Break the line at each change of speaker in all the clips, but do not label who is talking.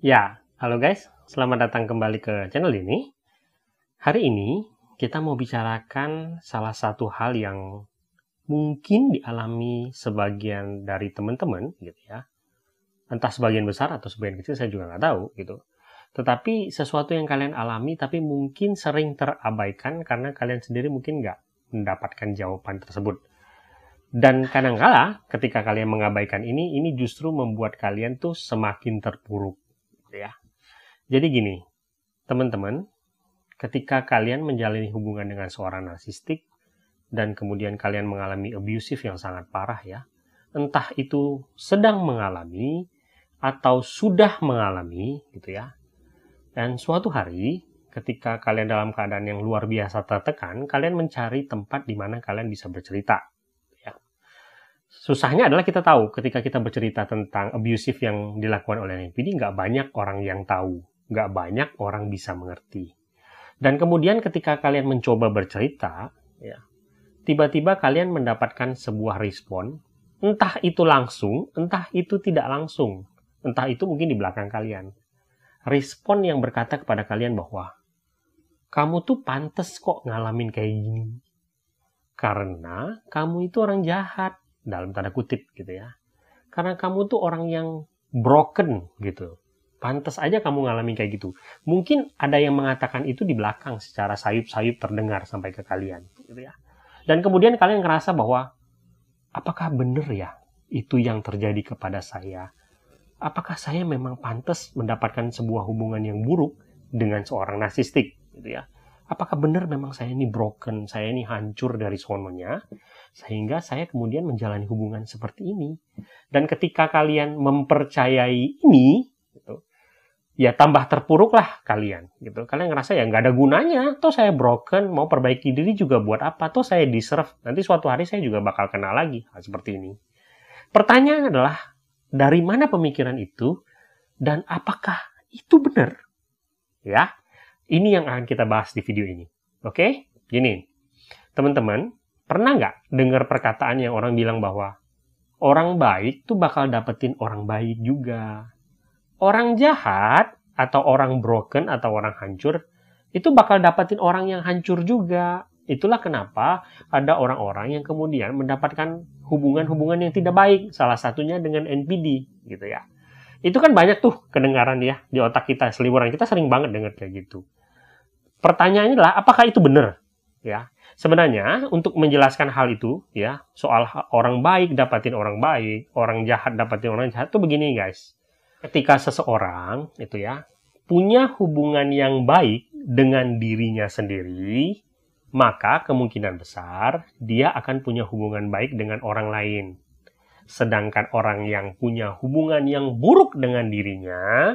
Ya, halo guys, selamat datang kembali ke channel ini. Hari ini kita mau bicarakan salah satu hal yang mungkin dialami sebagian dari teman-teman gitu ya. Entah sebagian besar atau sebagian kecil saya juga nggak tahu gitu. Tetapi sesuatu yang kalian alami tapi mungkin sering terabaikan karena kalian sendiri mungkin nggak mendapatkan jawaban tersebut. Dan kadangkala ketika kalian mengabaikan ini, ini justru membuat kalian tuh semakin terpuruk Gitu ya. Jadi gini, teman-teman, ketika kalian menjalani hubungan dengan seorang narsistik dan kemudian kalian mengalami abusive yang sangat parah ya, entah itu sedang mengalami atau sudah mengalami gitu ya. Dan suatu hari ketika kalian dalam keadaan yang luar biasa tertekan, kalian mencari tempat di mana kalian bisa bercerita susahnya adalah kita tahu ketika kita bercerita tentang abusive yang dilakukan oleh NPD nggak banyak orang yang tahu nggak banyak orang bisa mengerti dan kemudian ketika kalian mencoba bercerita ya tiba-tiba kalian mendapatkan sebuah respon entah itu langsung entah itu tidak langsung entah itu mungkin di belakang kalian respon yang berkata kepada kalian bahwa kamu tuh pantas kok ngalamin kayak gini karena kamu itu orang jahat dalam tanda kutip gitu ya. Karena kamu tuh orang yang broken gitu. Pantas aja kamu ngalamin kayak gitu. Mungkin ada yang mengatakan itu di belakang secara sayup-sayup terdengar sampai ke kalian gitu ya. Dan kemudian kalian ngerasa bahwa apakah benar ya itu yang terjadi kepada saya? Apakah saya memang pantas mendapatkan sebuah hubungan yang buruk dengan seorang narsistik gitu ya? apakah benar memang saya ini broken, saya ini hancur dari sononya, sehingga saya kemudian menjalani hubungan seperti ini. Dan ketika kalian mempercayai ini, gitu, ya tambah terpuruklah kalian. Gitu. Kalian ngerasa ya nggak ada gunanya, toh saya broken, mau perbaiki diri juga buat apa, toh saya deserve, nanti suatu hari saya juga bakal kena lagi, hal seperti ini. Pertanyaan adalah, dari mana pemikiran itu, dan apakah itu benar? Ya, ini yang akan kita bahas di video ini. Oke? Gini, teman-teman, pernah nggak dengar perkataan yang orang bilang bahwa orang baik tuh bakal dapetin orang baik juga. Orang jahat atau orang broken atau orang hancur itu bakal dapetin orang yang hancur juga. Itulah kenapa ada orang-orang yang kemudian mendapatkan hubungan-hubungan yang tidak baik, salah satunya dengan NPD gitu ya. Itu kan banyak tuh kedengaran ya di otak kita, seliburan kita sering banget dengar kayak gitu. Pertanyaannya adalah apakah itu benar? Ya. Sebenarnya untuk menjelaskan hal itu ya, soal orang baik dapatin orang baik, orang jahat dapatin orang jahat itu begini guys. Ketika seseorang itu ya punya hubungan yang baik dengan dirinya sendiri, maka kemungkinan besar dia akan punya hubungan baik dengan orang lain. Sedangkan orang yang punya hubungan yang buruk dengan dirinya,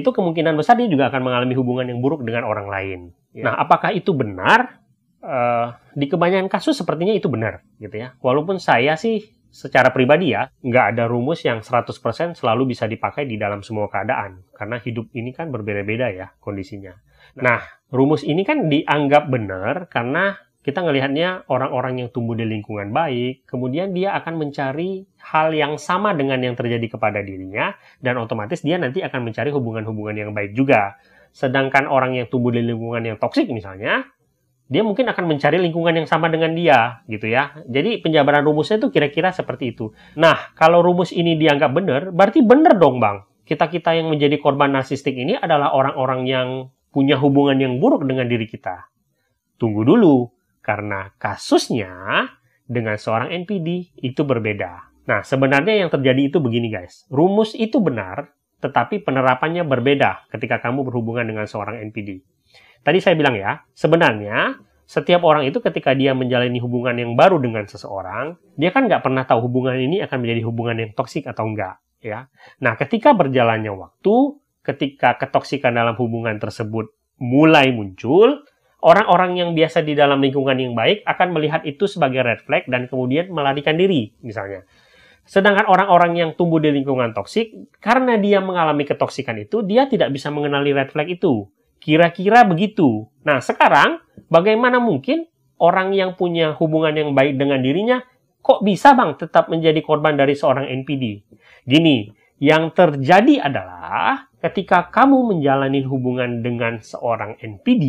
itu kemungkinan besar dia juga akan mengalami hubungan yang buruk dengan orang lain. Ya. Nah, apakah itu benar? Uh, di kebanyakan kasus sepertinya itu benar, gitu ya. Walaupun saya sih secara pribadi ya, nggak ada rumus yang 100% selalu bisa dipakai di dalam semua keadaan. Karena hidup ini kan berbeda-beda ya kondisinya. Nah, nah rumus ini kan dianggap benar karena kita ngelihatnya orang-orang yang tumbuh di lingkungan baik, kemudian dia akan mencari hal yang sama dengan yang terjadi kepada dirinya, dan otomatis dia nanti akan mencari hubungan-hubungan yang baik juga. Sedangkan orang yang tumbuh di lingkungan yang toksik misalnya, dia mungkin akan mencari lingkungan yang sama dengan dia, gitu ya. Jadi penjabaran rumusnya itu kira-kira seperti itu. Nah, kalau rumus ini dianggap benar, berarti benar dong bang. Kita-kita yang menjadi korban narsistik ini adalah orang-orang yang punya hubungan yang buruk dengan diri kita. Tunggu dulu, karena kasusnya dengan seorang NPD itu berbeda. Nah, sebenarnya yang terjadi itu begini guys. Rumus itu benar, tetapi penerapannya berbeda ketika kamu berhubungan dengan seorang NPD. Tadi saya bilang ya, sebenarnya setiap orang itu ketika dia menjalani hubungan yang baru dengan seseorang, dia kan nggak pernah tahu hubungan ini akan menjadi hubungan yang toksik atau enggak. Ya. Nah, ketika berjalannya waktu, ketika ketoksikan dalam hubungan tersebut mulai muncul, orang-orang yang biasa di dalam lingkungan yang baik akan melihat itu sebagai red flag dan kemudian melarikan diri misalnya. Sedangkan orang-orang yang tumbuh di lingkungan toksik, karena dia mengalami ketoksikan itu, dia tidak bisa mengenali red flag itu. Kira-kira begitu. Nah, sekarang bagaimana mungkin orang yang punya hubungan yang baik dengan dirinya, kok bisa bang tetap menjadi korban dari seorang NPD? Gini, yang terjadi adalah ketika kamu menjalani hubungan dengan seorang NPD,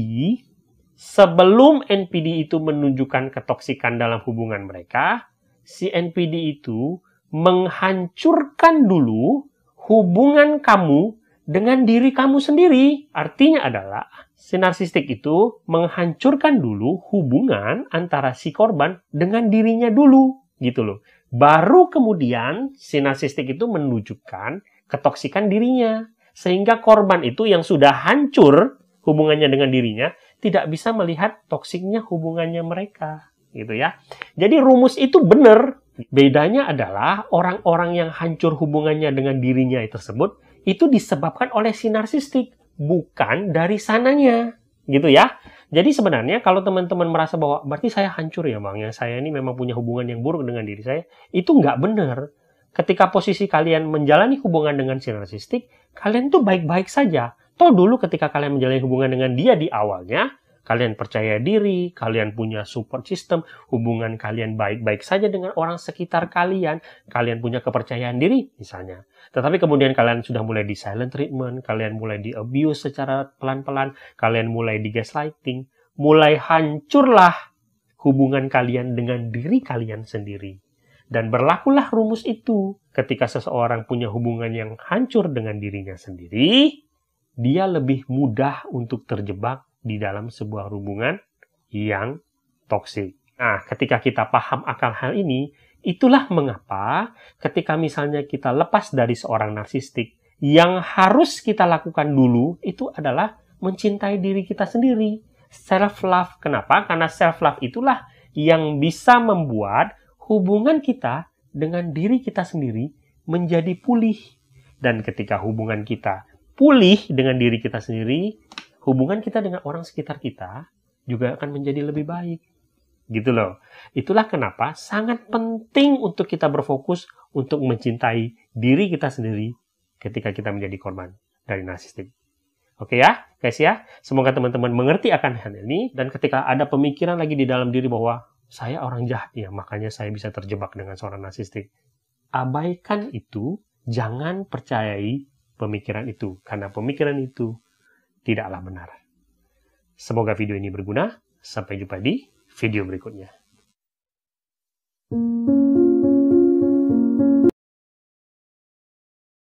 sebelum NPD itu menunjukkan ketoksikan dalam hubungan mereka, si NPD itu menghancurkan dulu hubungan kamu dengan diri kamu sendiri. Artinya adalah si narsistik itu menghancurkan dulu hubungan antara si korban dengan dirinya dulu, gitu loh. Baru kemudian si narsistik itu menunjukkan ketoksikan dirinya. Sehingga korban itu yang sudah hancur hubungannya dengan dirinya, tidak bisa melihat toksiknya hubungannya mereka gitu ya. Jadi rumus itu benar. Bedanya adalah orang-orang yang hancur hubungannya dengan dirinya tersebut itu disebabkan oleh sinarsistik bukan dari sananya gitu ya. Jadi sebenarnya kalau teman-teman merasa bahwa berarti saya hancur ya bang, yang saya ini memang punya hubungan yang buruk dengan diri saya, itu nggak benar ketika posisi kalian menjalani hubungan dengan sistik, kalian tuh baik-baik saja. Toh dulu ketika kalian menjalin hubungan dengan dia di awalnya, kalian percaya diri, kalian punya support system, hubungan kalian baik-baik saja dengan orang sekitar kalian, kalian punya kepercayaan diri misalnya. Tetapi kemudian kalian sudah mulai di silent treatment, kalian mulai di abuse secara pelan-pelan, kalian mulai di gaslighting, mulai hancurlah hubungan kalian dengan diri kalian sendiri. Dan berlakulah rumus itu ketika seseorang punya hubungan yang hancur dengan dirinya sendiri, dia lebih mudah untuk terjebak di dalam sebuah hubungan yang toksik. Nah, ketika kita paham akal hal ini, itulah mengapa ketika misalnya kita lepas dari seorang narsistik, yang harus kita lakukan dulu itu adalah mencintai diri kita sendiri. Self love. Kenapa? Karena self love itulah yang bisa membuat hubungan kita dengan diri kita sendiri menjadi pulih. Dan ketika hubungan kita pulih dengan diri kita sendiri, hubungan kita dengan orang sekitar kita juga akan menjadi lebih baik. Gitu loh. Itulah kenapa sangat penting untuk kita berfokus untuk mencintai diri kita sendiri ketika kita menjadi korban dari narsistik. Oke ya, guys ya. Semoga teman-teman mengerti akan hal ini dan ketika ada pemikiran lagi di dalam diri bahwa saya orang jahat ya, makanya saya bisa terjebak dengan seorang narsistik. Abaikan itu, jangan percayai pemikiran itu, karena pemikiran itu tidaklah benar. Semoga video ini berguna. Sampai jumpa di video berikutnya.